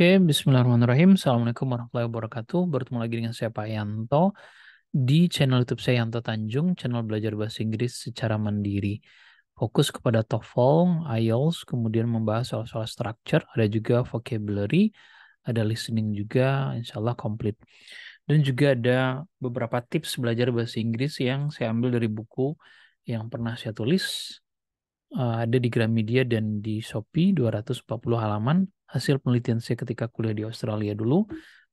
Oke, bismillahirrahmanirrahim. Assalamualaikum warahmatullahi wabarakatuh. Bertemu lagi dengan saya Pak Yanto di channel YouTube saya Yanto Tanjung, channel belajar bahasa Inggris secara mandiri. Fokus kepada TOEFL, IELTS, kemudian membahas soal-soal structure, ada juga vocabulary, ada listening juga, insya Allah complete. Dan juga ada beberapa tips belajar bahasa Inggris yang saya ambil dari buku yang pernah saya tulis uh, ada di Gramedia dan di Shopee 240 halaman hasil penelitian saya ketika kuliah di Australia dulu.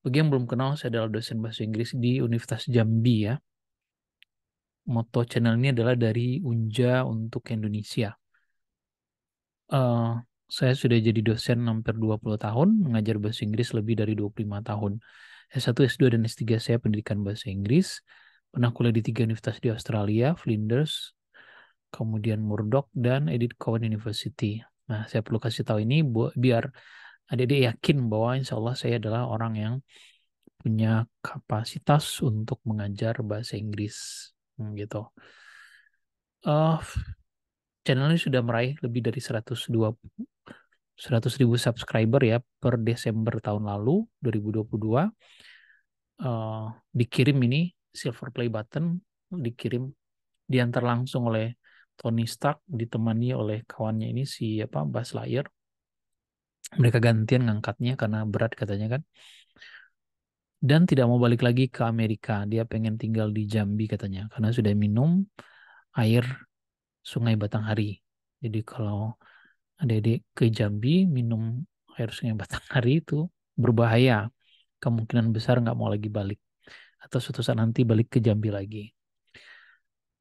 Bagi yang belum kenal, saya adalah dosen bahasa Inggris di Universitas Jambi ya. Moto channel ini adalah dari Unja untuk Indonesia. Uh, saya sudah jadi dosen hampir 20 tahun, mengajar bahasa Inggris lebih dari 25 tahun. S1, S2, dan S3 saya pendidikan bahasa Inggris. Pernah kuliah di tiga universitas di Australia, Flinders, kemudian Murdoch dan Edith Cowan University. Nah, saya perlu kasih tahu ini bu, biar adik-adik yakin bahwa insya Allah saya adalah orang yang punya kapasitas untuk mengajar bahasa Inggris hmm, gitu. Uh, eh, channel ini sudah meraih lebih dari 120 100 ribu subscriber ya per Desember tahun lalu 2022 uh, eh, dikirim ini silver play button dikirim diantar langsung oleh Tony Stark ditemani oleh kawannya ini si apa Buzz Lightyear. Mereka gantian ngangkatnya karena berat katanya kan. Dan tidak mau balik lagi ke Amerika. Dia pengen tinggal di Jambi katanya karena sudah minum air Sungai Batanghari. Jadi kalau adik-adik ke Jambi minum air Sungai Batanghari itu berbahaya. Kemungkinan besar nggak mau lagi balik. Atau suatu saat nanti balik ke Jambi lagi.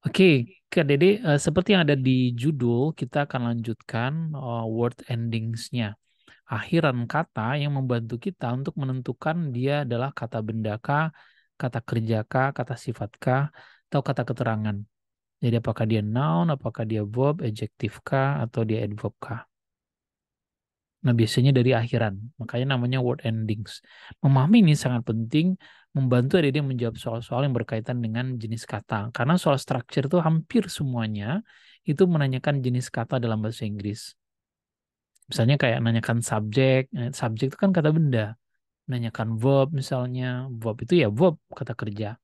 Oke, Kak Dede, uh, seperti yang ada di judul, kita akan lanjutkan uh, word endings-nya. Akhiran kata yang membantu kita untuk menentukan dia adalah kata benda kah, kata kerja kah, kata sifat kah, atau kata keterangan. Jadi apakah dia noun, apakah dia verb, adjective kah, atau dia adverb kah. Nah, biasanya dari akhiran. Makanya namanya word endings. Memahami ini sangat penting membantu adik-adik menjawab soal-soal yang berkaitan dengan jenis kata. Karena soal structure itu hampir semuanya itu menanyakan jenis kata dalam bahasa Inggris. Misalnya kayak nanyakan subjek, eh, subjek itu kan kata benda. Menanyakan verb misalnya, verb itu ya verb, kata kerja.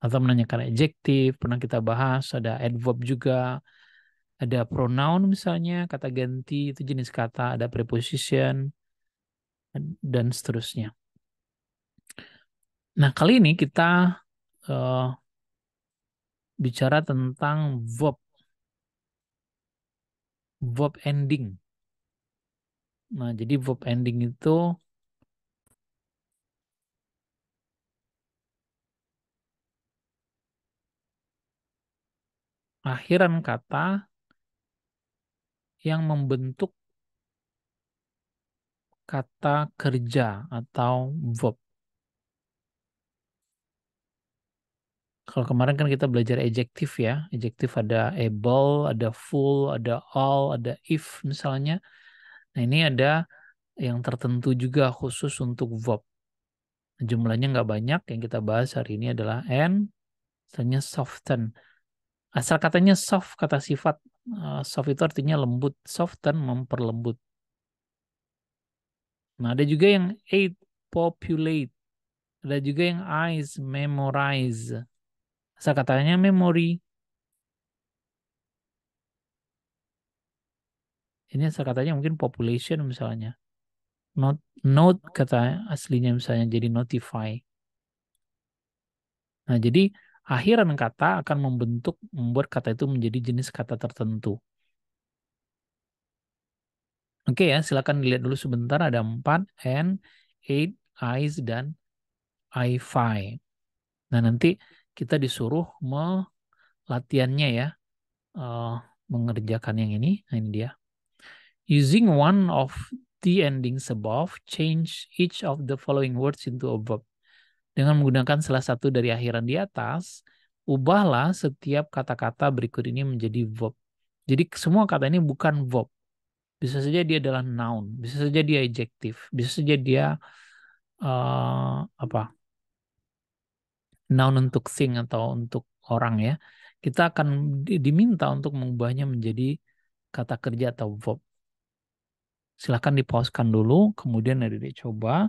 Atau menanyakan adjective pernah kita bahas, ada adverb juga. Ada pronoun misalnya, kata ganti, itu jenis kata, ada preposition, dan seterusnya. Nah, kali ini kita uh, bicara tentang verb. Verb ending. Nah, jadi verb ending itu akhiran kata yang membentuk kata kerja atau verb. kalau kemarin kan kita belajar adjektif ya. Adjektif ada able, ada full, ada all, ada if misalnya. Nah ini ada yang tertentu juga khusus untuk verb. Nah, jumlahnya nggak banyak. Yang kita bahas hari ini adalah and, misalnya soften. Asal katanya soft, kata sifat. Eh, soft itu artinya lembut. Soften memperlembut. Nah ada juga yang eight, populate. Ada juga yang eyes, memorize sekatanya memori. Ini sekatanya mungkin population misalnya. Not, not kata aslinya misalnya jadi notify. Nah, jadi akhiran kata akan membentuk, membuat kata itu menjadi jenis kata tertentu. Oke ya, silakan dilihat dulu sebentar. Ada 4, N, 8, eyes, dan I5. Nah, nanti kita disuruh melatihannya ya, uh, mengerjakan yang ini. Nah, ini dia. Using one of the endings above, change each of the following words into a verb. Dengan menggunakan salah satu dari akhiran di atas, ubahlah setiap kata-kata berikut ini menjadi verb. Jadi semua kata ini bukan verb. Bisa saja dia adalah noun, bisa saja dia adjective, bisa saja dia uh, apa noun untuk sing atau untuk orang ya, kita akan diminta untuk mengubahnya menjadi kata kerja atau verb. Silahkan dipauskan dulu, kemudian ada dicoba.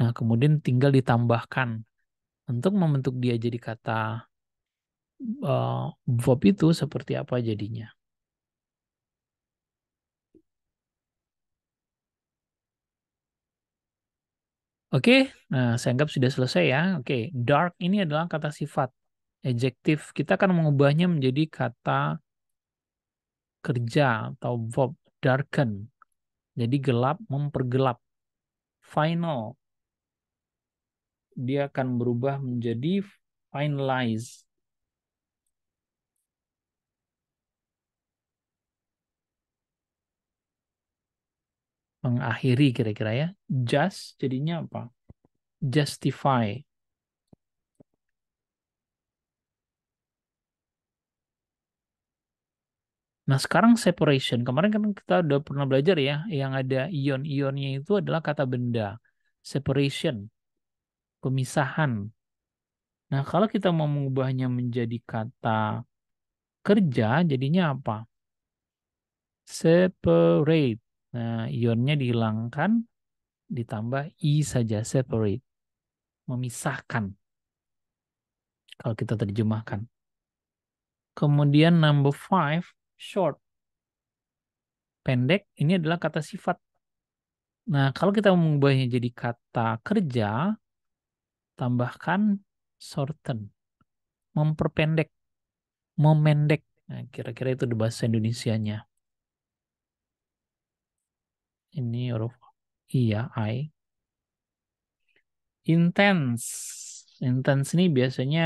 Nah, kemudian tinggal ditambahkan untuk membentuk dia jadi kata uh, verb itu seperti apa jadinya. Oke, nah saya anggap sudah selesai ya. Oke, dark ini adalah kata sifat, adjektif. Kita akan mengubahnya menjadi kata kerja atau verb darken. Jadi gelap mempergelap. Final. Dia akan berubah menjadi finalize. mengakhiri kira-kira ya. Just jadinya apa? Justify. Nah sekarang separation. Kemarin kan kita udah pernah belajar ya, yang ada ion-ionnya itu adalah kata benda. Separation. Pemisahan. Nah kalau kita mau mengubahnya menjadi kata kerja, jadinya apa? Separate Nah, ionnya dihilangkan, ditambah I e saja, separate. Memisahkan. Kalau kita terjemahkan. Kemudian number five, short. Pendek, ini adalah kata sifat. Nah, kalau kita mengubahnya jadi kata kerja, tambahkan shorten. Memperpendek. Memendek. Nah, kira-kira itu bahasa Indonesianya ini huruf I ya, I. Intense. Intense ini biasanya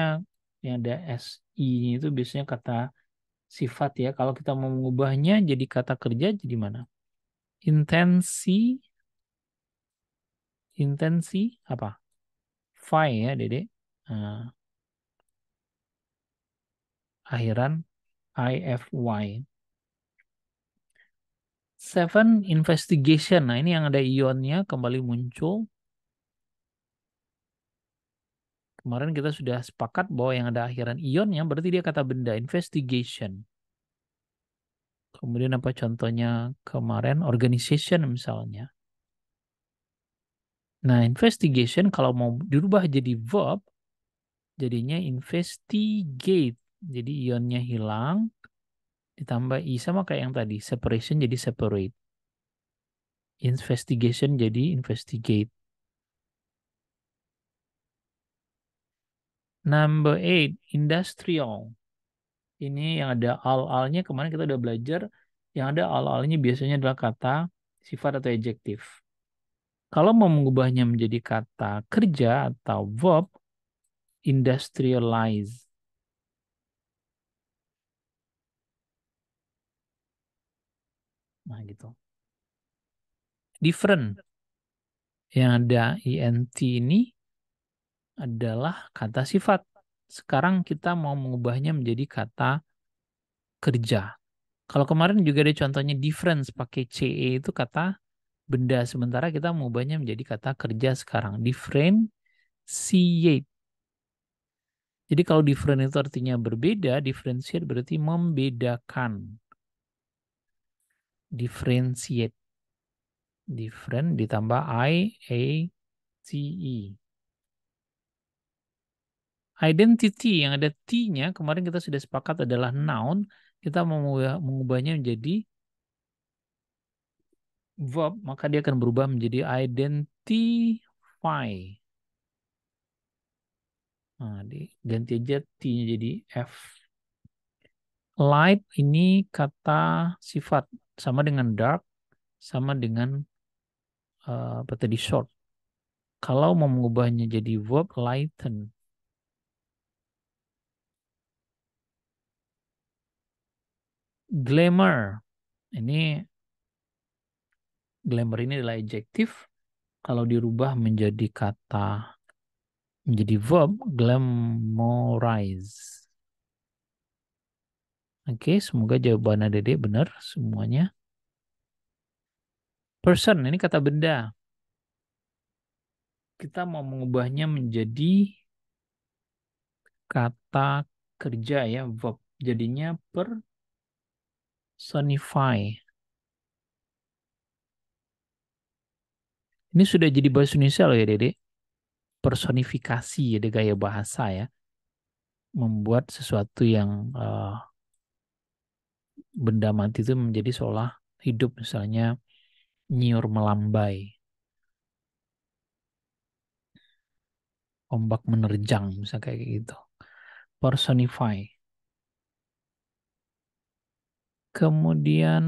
yang ada SI itu biasanya kata sifat ya. Kalau kita mau mengubahnya jadi kata kerja jadi mana? Intensi intensi apa? Fi ya, Dede. Nah. Akhiran y Seven Investigation. Nah, ini yang ada ionnya kembali muncul. Kemarin kita sudah sepakat bahwa yang ada akhiran ionnya berarti dia kata benda investigation. Kemudian apa contohnya kemarin organization misalnya. Nah, investigation kalau mau dirubah jadi verb jadinya investigate. Jadi ionnya hilang, ditambah I iya, sama kayak yang tadi. Separation jadi separate. Investigation jadi investigate. Number eight, industrial. Ini yang ada al-alnya kemarin kita udah belajar. Yang ada al-alnya biasanya adalah kata sifat atau adjektif. Kalau mau mengubahnya menjadi kata kerja atau verb, industrialize. Nah, gitu. Different. Yang ada INT ini adalah kata sifat. Sekarang kita mau mengubahnya menjadi kata kerja. Kalau kemarin juga ada contohnya difference pakai CE itu kata benda. Sementara kita mengubahnya menjadi kata kerja sekarang. different Differentiate. Jadi kalau different itu artinya berbeda, differentiate berarti membedakan differentiate. Different ditambah I, A, T, E. Identity yang ada T-nya kemarin kita sudah sepakat adalah noun. Kita mengubah, mengubahnya menjadi verb, maka dia akan berubah menjadi identify. Nah, ganti aja T-nya jadi F. Light ini kata sifat sama dengan dark, sama dengan uh, apa tadi short. Kalau mau mengubahnya jadi verb lighten, glamour ini glamour ini adalah adjektif. Kalau dirubah menjadi kata menjadi verb, glamorize. Oke, semoga jawaban Dede benar semuanya. Person, ini kata benda. Kita mau mengubahnya menjadi kata kerja ya, verb. Jadinya personify. Ini sudah jadi bahasa Indonesia loh ya, Dede. Personifikasi ya, gaya bahasa ya. Membuat sesuatu yang uh, benda mati itu menjadi seolah hidup misalnya nyiur melambai. Ombak menerjang misalnya kayak gitu. Personify. Kemudian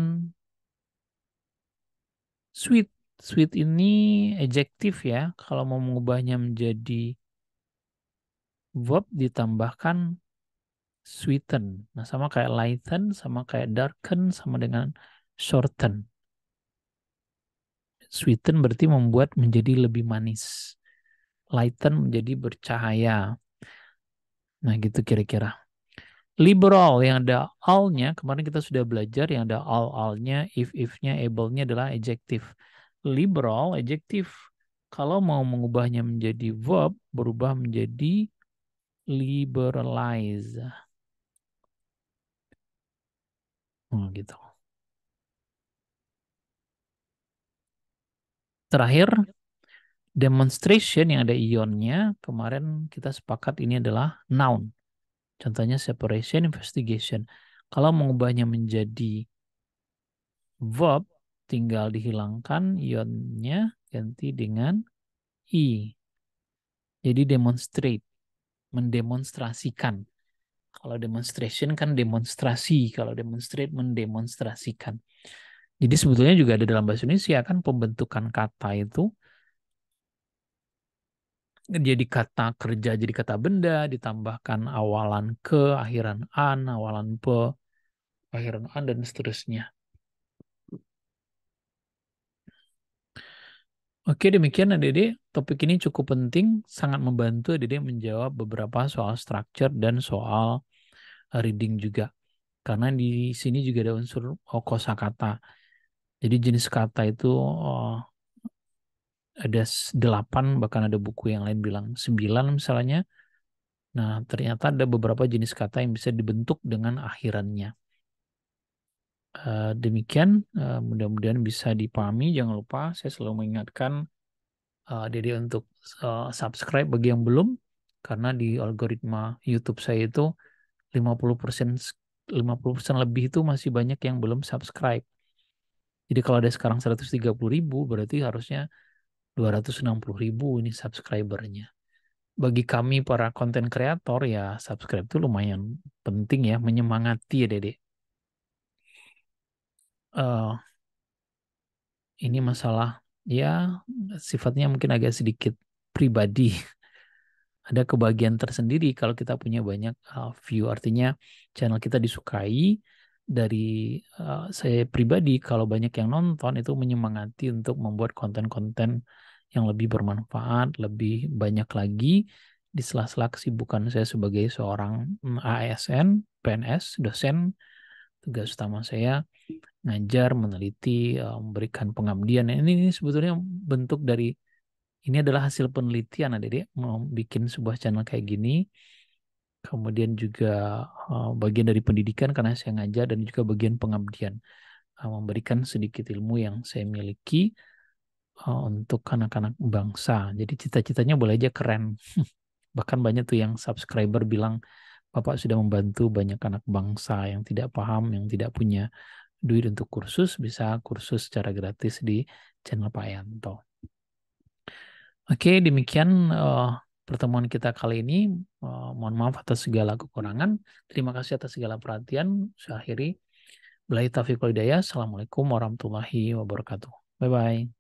sweet. Sweet ini adjektif ya. Kalau mau mengubahnya menjadi verb ditambahkan sweeten. Nah, sama kayak lighten, sama kayak darken, sama dengan shorten. Sweeten berarti membuat menjadi lebih manis. Lighten menjadi bercahaya. Nah, gitu kira-kira. Liberal yang ada all-nya, kemarin kita sudah belajar yang ada all-all-nya, if-if-nya, able-nya adalah adjective. Liberal, adjective, Kalau mau mengubahnya menjadi verb, berubah menjadi liberalize. bareng gitu. Terakhir, demonstration yang ada ionnya, kemarin kita sepakat ini adalah noun. Contohnya separation, investigation. Kalau mengubahnya menjadi verb, tinggal dihilangkan ionnya, ganti dengan i. Jadi demonstrate, mendemonstrasikan. Kalau demonstration kan demonstrasi, kalau demonstrate mendemonstrasikan. Jadi sebetulnya juga ada dalam bahasa Indonesia kan pembentukan kata itu jadi kata kerja jadi kata benda ditambahkan awalan ke akhiran an awalan pe akhiran an dan seterusnya Oke, demikian Dede. Topik ini cukup penting, sangat membantu Dede menjawab beberapa soal structure dan soal eh, reading juga. Karena di sini juga ada unsur oh, kosakata. Jadi jenis kata itu oh, ada delapan, bahkan ada buku yang lain bilang sembilan misalnya. Nah, ternyata ada beberapa jenis kata yang bisa dibentuk dengan akhirannya. Eh, demikian, uh, mudah-mudahan bisa dipahami. Jangan lupa, saya selalu mengingatkan uh, Dede untuk uh, subscribe bagi yang belum, karena di algoritma YouTube saya itu 50% 50% lebih itu masih banyak yang belum subscribe. Jadi kalau ada sekarang 130 ribu, berarti harusnya 260 ribu ini subscribernya. Bagi kami para konten kreator ya subscribe itu lumayan penting ya, menyemangati ya Dede uh, ini masalah ya sifatnya mungkin agak sedikit pribadi. Ada kebagian tersendiri kalau kita punya banyak uh, view, artinya channel kita disukai dari uh, saya pribadi kalau banyak yang nonton itu menyemangati untuk membuat konten-konten yang lebih bermanfaat, lebih banyak lagi di sela-sela kesibukan saya sebagai seorang mm, ASN, PNS, dosen, tugas utama saya ngajar, meneliti, eh, memberikan pengabdian. Nah, ini, ini sebetulnya bentuk dari ini adalah hasil penelitian adik-adik mau bikin sebuah channel kayak gini kemudian juga eh, bagian dari pendidikan karena saya ngajar dan juga bagian pengabdian eh, memberikan sedikit ilmu yang saya miliki untuk anak-anak bangsa jadi cita-citanya boleh aja keren bahkan banyak tuh yang subscriber bilang Bapak sudah membantu banyak anak bangsa yang tidak paham, yang tidak punya duit untuk kursus bisa kursus secara gratis di channel Pak Yanto. Oke, demikian uh, pertemuan kita kali ini. Uh, mohon maaf atas segala kekurangan. Terima kasih atas segala perhatian. Saya akhiri. Bila taufiq Assalamualaikum warahmatullahi wabarakatuh. Bye-bye.